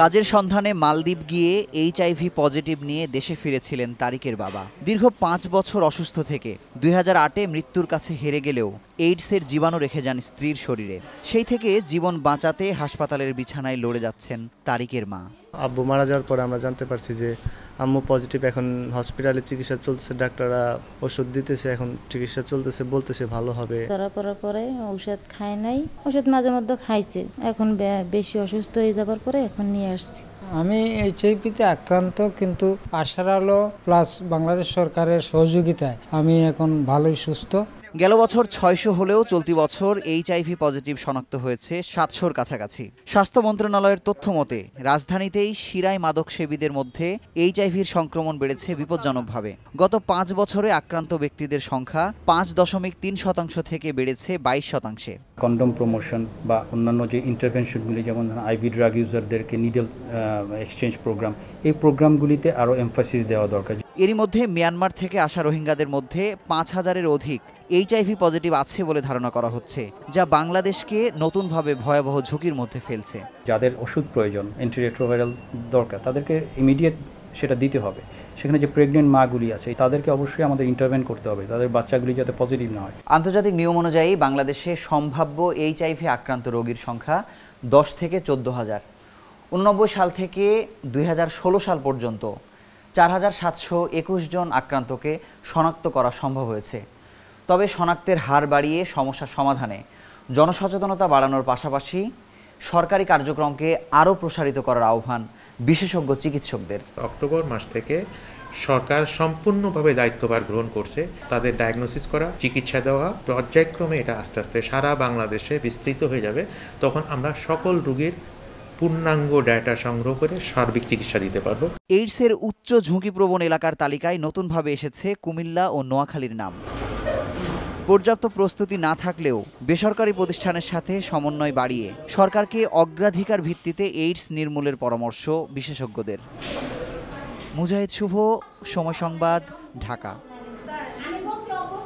কাজের সন্ধানে মালদ্বীপ গিয়ে এইচআইভি পজিটিভ নিয়ে দেশে ফিরেছিলেন তারিকের বাবা দীর্ঘ পাঁচ বছর অসুস্থ থেকে দুই হাজার আটে মৃত্যুর কাছে হেরে গেলেও এইডসের জীবাণু রেখে যান স্ত্রীর শরীরে সেই থেকে জীবন বাঁচাতে হাসপাতালের বিছানায় লড়ে যাচ্ছেন তারিকের মা আব্বু মারা যাওয়ার পর আমরা জানতে পারছি যে আম্মু পজিটিভ এখন হসপিটালে চিকিৎসা চলছে ডাক্তাররা ওষুধ দিতেছে এখন চিকিৎসা চলতেছে বলতেছে ভালো হবে ধরা পড়ার পরে ঔষধ খায় নাই ওষুধ মাঝে মধ্যে খাইছে এখন বেশি অসুস্থ হয়ে যাবার পরে এখন নিয়ে আসছি আমি তে আক্রান্ত কিন্তু আশার আলো প্লাস বাংলাদেশ সরকারের সহযোগিতায় আমি এখন ভালোই সুস্থ গেল বছর ছয়শো হলেও চলতি বছর এইচআইভি পজিটিভ শনাক্ত হয়েছে সাতশোর কাছাকাছি স্বাস্থ্য মন্ত্রণালয়ের তথ্য মতে রাজধানীতেই শিরায় মাদকসেবীদের মধ্যে এইচআইভির সংক্রমণ বেড়েছে বিপজ্জনকভাবে গত পাঁচ বছরে আক্রান্ত ব্যক্তিদের সংখ্যা পাঁচ দশমিক তিন শতাংশ থেকে বেড়েছে বাইশ শতাংশে কন্ডম প্রমোশন বা অন্যান্য যে ইন্টারভেনশনগুলি যেমন আইভি ড্রাগ ইউজারদেরকে নিডল এক্সচেঞ্জ প্রোগ্রাম এই প্রোগ্রামগুলিতে আরও এমফাসিস দেওয়া দরকার এরই মধ্যে মিয়ানমার থেকে আসা রোহিঙ্গাদের মধ্যে পাঁচ হাজারের অধিক এইচআইভি পজিটিভ আছে বলে ধারণা করা হচ্ছে যা বাংলাদেশকে নতুনভাবে ভয়াবহ ঝুঁকির মধ্যে ফেলছে যাদের ওষুধ প্রয়োজন অ্যান্টিরেট্রোভাইরাল দরকার তাদেরকে ইমিডিয়েট সেটা দিতে হবে সেখানে যে প্রেগনেন্ট মাগুলি আছে তাদেরকে অবশ্যই আমাদের ইন্টারভেন করতে হবে তাদের বাচ্চাগুলি যাতে পজিটিভ না হয় আন্তর্জাতিক নিয়ম অনুযায়ী বাংলাদেশে সম্ভাব্য এইচআইভি আক্রান্ত রোগীর সংখ্যা দশ থেকে চোদ্দ হাজার উননব্বই সাল থেকে দুই সাল পর্যন্ত চার হাজার সাতশো একুশ জন আক্রান্তকে শনাক্ত করা সম্ভব হয়েছে তবে শনাক্তের হার বাড়িয়ে সমস্যার সমাধানে জনসচেতনতা বাড়ানোর পাশাপাশি সরকারি কার্যক্রমকে আরও প্রসারিত করার আহ্বান বিশেষজ্ঞ চিকিৎসকদের অক্টোবর মাস থেকে সরকার সম্পূর্ণভাবে দায়িত্বভার গ্রহণ করছে তাদের ডায়াগনোসিস করা চিকিৎসা দেওয়া পর্যায়ক্রমে এটা আস্তে আস্তে সারা বাংলাদেশে বিস্তৃত হয়ে যাবে তখন আমরা সকল রোগীর পূর্ণাঙ্গ ডাটা সংগ্রহ করে সার্বিক চিকিৎসা দিতে পারব এইডসের উচ্চ ঝুঁকিপ্রবণ এলাকার তালিকায় নতুনভাবে এসেছে কুমিল্লা ও নোয়াখালীর নাম পর্যাপ্ত প্রস্তুতি না থাকলেও বেসরকারি প্রতিষ্ঠানের সাথে সমন্বয় বাড়িয়ে সরকারকে অগ্রাধিকার ভিত্তিতে এইডস নির্মূলের পরামর্শ বিশেষজ্ঞদের মুজাহিদ শুভ সময় সংবাদ ঢাকা